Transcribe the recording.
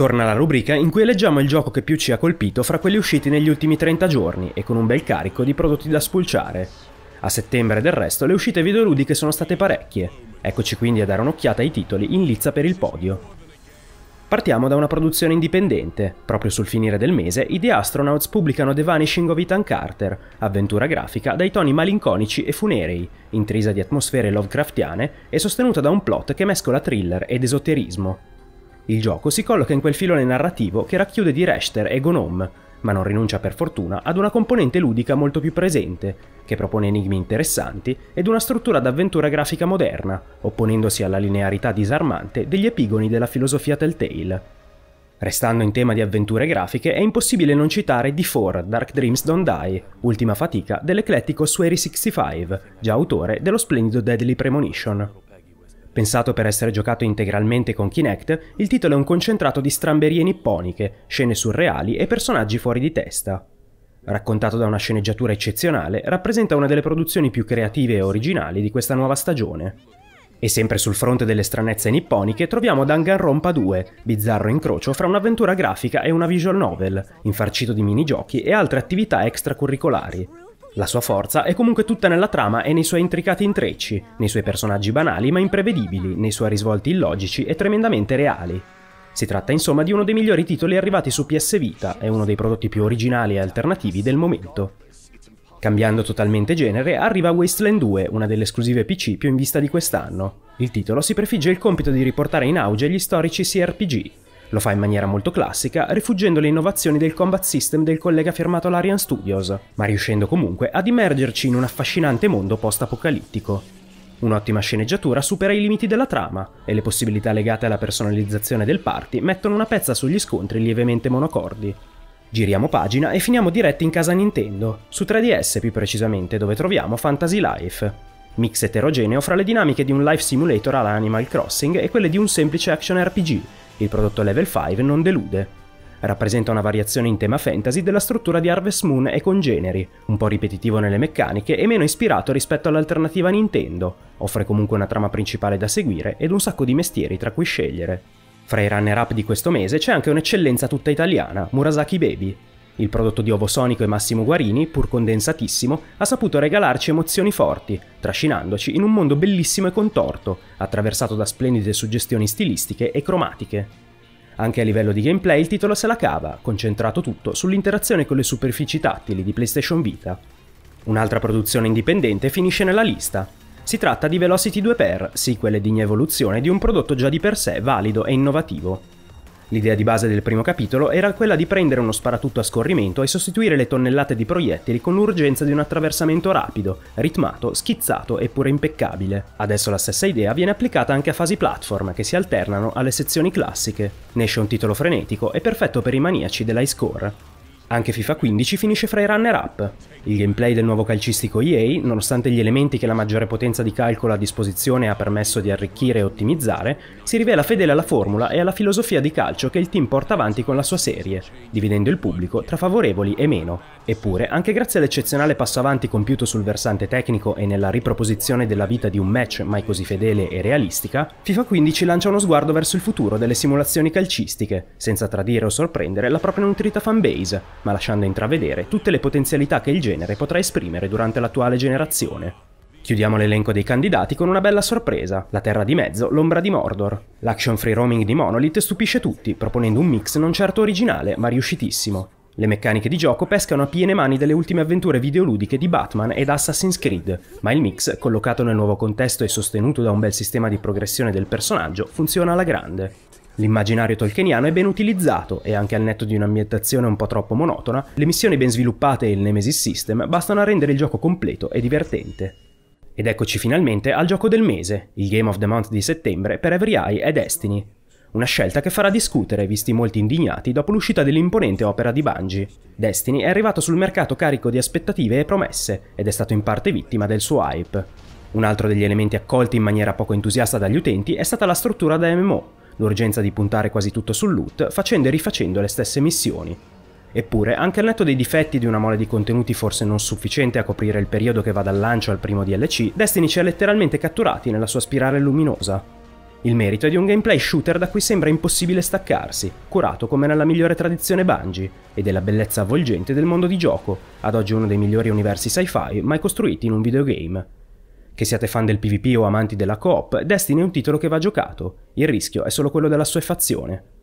Torna la rubrica in cui eleggiamo il gioco che più ci ha colpito fra quelli usciti negli ultimi 30 giorni e con un bel carico di prodotti da spulciare. A settembre del resto le uscite videoludiche sono state parecchie, eccoci quindi a dare un'occhiata ai titoli in lizza per il podio. Partiamo da una produzione indipendente. Proprio sul finire del mese, i The Astronauts pubblicano The Vanishing of Ethan Carter, avventura grafica dai toni malinconici e funerei, intrisa di atmosfere lovecraftiane e sostenuta da un plot che mescola thriller ed esoterismo. Il gioco si colloca in quel filone narrativo che racchiude di Rester e Gnome, ma non rinuncia per fortuna ad una componente ludica molto più presente, che propone enigmi interessanti ed una struttura d'avventura grafica moderna, opponendosi alla linearità disarmante degli epigoni della filosofia Telltale. Restando in tema di avventure grafiche, è impossibile non citare D4 Dark Dreams Don't Die, ultima fatica dell'eclettico Sueri65, già autore dello splendido Deadly Premonition. Pensato per essere giocato integralmente con Kinect, il titolo è un concentrato di stramberie nipponiche, scene surreali e personaggi fuori di testa. Raccontato da una sceneggiatura eccezionale, rappresenta una delle produzioni più creative e originali di questa nuova stagione. E sempre sul fronte delle stranezze nipponiche troviamo Danganronpa 2, bizzarro incrocio fra un'avventura grafica e una visual novel, infarcito di minigiochi e altre attività extracurricolari. La sua forza è comunque tutta nella trama e nei suoi intricati intrecci, nei suoi personaggi banali ma imprevedibili, nei suoi risvolti illogici e tremendamente reali. Si tratta insomma di uno dei migliori titoli arrivati su PS Vita e uno dei prodotti più originali e alternativi del momento. Cambiando totalmente genere, arriva Wasteland 2, una delle esclusive PC più in vista di quest'anno. Il titolo si prefigge il compito di riportare in auge gli storici CRPG, lo fa in maniera molto classica, rifuggendo le innovazioni del combat system del collega firmato Larian Studios, ma riuscendo comunque ad immergerci in un affascinante mondo post-apocalittico. Un'ottima sceneggiatura supera i limiti della trama e le possibilità legate alla personalizzazione del party mettono una pezza sugli scontri lievemente monocordi. Giriamo pagina e finiamo diretti in casa Nintendo, su 3DS più precisamente, dove troviamo Fantasy Life. Mix eterogeneo fra le dinamiche di un life simulator alla Animal Crossing e quelle di un semplice action RPG, il prodotto level 5 non delude. Rappresenta una variazione in tema fantasy della struttura di Harvest Moon e congeneri, un po' ripetitivo nelle meccaniche e meno ispirato rispetto all'alternativa Nintendo, offre comunque una trama principale da seguire ed un sacco di mestieri tra cui scegliere. Fra i runner-up di questo mese c'è anche un'eccellenza tutta italiana, Murasaki Baby, il prodotto di Ovosonico e Massimo Guarini, pur condensatissimo, ha saputo regalarci emozioni forti, trascinandoci in un mondo bellissimo e contorto, attraversato da splendide suggestioni stilistiche e cromatiche. Anche a livello di gameplay il titolo se la cava, concentrato tutto sull'interazione con le superfici tattili di PlayStation Vita. Un'altra produzione indipendente finisce nella lista. Si tratta di Velocity 2 per, sequel e in evoluzione di un prodotto già di per sé valido e innovativo. L'idea di base del primo capitolo era quella di prendere uno sparatutto a scorrimento e sostituire le tonnellate di proiettili con l'urgenza di un attraversamento rapido, ritmato, schizzato eppure impeccabile. Adesso la stessa idea viene applicata anche a fasi platform che si alternano alle sezioni classiche. Ne esce un titolo frenetico e perfetto per i maniaci dell'high score. Anche FIFA 15 finisce fra i runner-up. Il gameplay del nuovo calcistico EA, nonostante gli elementi che la maggiore potenza di calcolo a disposizione ha permesso di arricchire e ottimizzare, si rivela fedele alla formula e alla filosofia di calcio che il team porta avanti con la sua serie, dividendo il pubblico tra favorevoli e meno. Eppure, anche grazie all'eccezionale passo avanti compiuto sul versante tecnico e nella riproposizione della vita di un match mai così fedele e realistica, FIFA 15 lancia uno sguardo verso il futuro delle simulazioni calcistiche, senza tradire o sorprendere la propria nutrita fanbase, ma lasciando intravedere tutte le potenzialità che il genere potrà esprimere durante l'attuale generazione. Chiudiamo l'elenco dei candidati con una bella sorpresa, la Terra di Mezzo, l'ombra di Mordor. L'action free roaming di Monolith stupisce tutti, proponendo un mix non certo originale, ma riuscitissimo. Le meccaniche di gioco pescano a piene mani delle ultime avventure videoludiche di Batman ed Assassin's Creed, ma il mix, collocato nel nuovo contesto e sostenuto da un bel sistema di progressione del personaggio, funziona alla grande. L'immaginario tolkeniano è ben utilizzato e anche al netto di un'ambientazione un po' troppo monotona, le missioni ben sviluppate e il Nemesis System bastano a rendere il gioco completo e divertente. Ed eccoci finalmente al gioco del mese, il Game of the Month di settembre per Every Eye e Destiny, una scelta che farà discutere, visti molti indignati, dopo l'uscita dell'imponente opera di Bungie. Destiny è arrivato sul mercato carico di aspettative e promesse, ed è stato in parte vittima del suo hype. Un altro degli elementi accolti in maniera poco entusiasta dagli utenti è stata la struttura da MMO, l'urgenza di puntare quasi tutto sul loot, facendo e rifacendo le stesse missioni. Eppure, anche al netto dei difetti di una mole di contenuti forse non sufficiente a coprire il periodo che va dal lancio al primo DLC, Destiny ci ha letteralmente catturati nella sua spirale luminosa, il merito è di un gameplay shooter da cui sembra impossibile staccarsi, curato come nella migliore tradizione Bungie, e della bellezza avvolgente del mondo di gioco, ad oggi uno dei migliori universi sci-fi mai costruiti in un videogame. Che siate fan del PvP o amanti della co-op, Destiny è un titolo che va giocato, il rischio è solo quello della sua effazione.